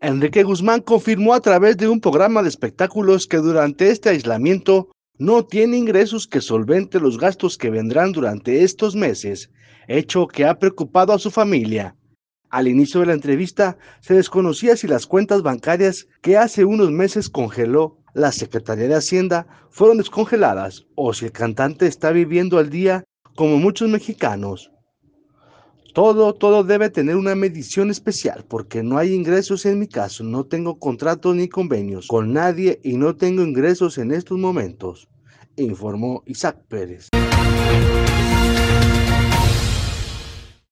Enrique Guzmán confirmó a través de un programa de espectáculos que durante este aislamiento no tiene ingresos que solvente los gastos que vendrán durante estos meses, hecho que ha preocupado a su familia. Al inicio de la entrevista se desconocía si las cuentas bancarias que hace unos meses congeló la Secretaría de Hacienda fueron descongeladas o si el cantante está viviendo al día como muchos mexicanos. Todo, todo debe tener una medición especial porque no hay ingresos en mi caso, no tengo contratos ni convenios con nadie y no tengo ingresos en estos momentos, informó Isaac Pérez.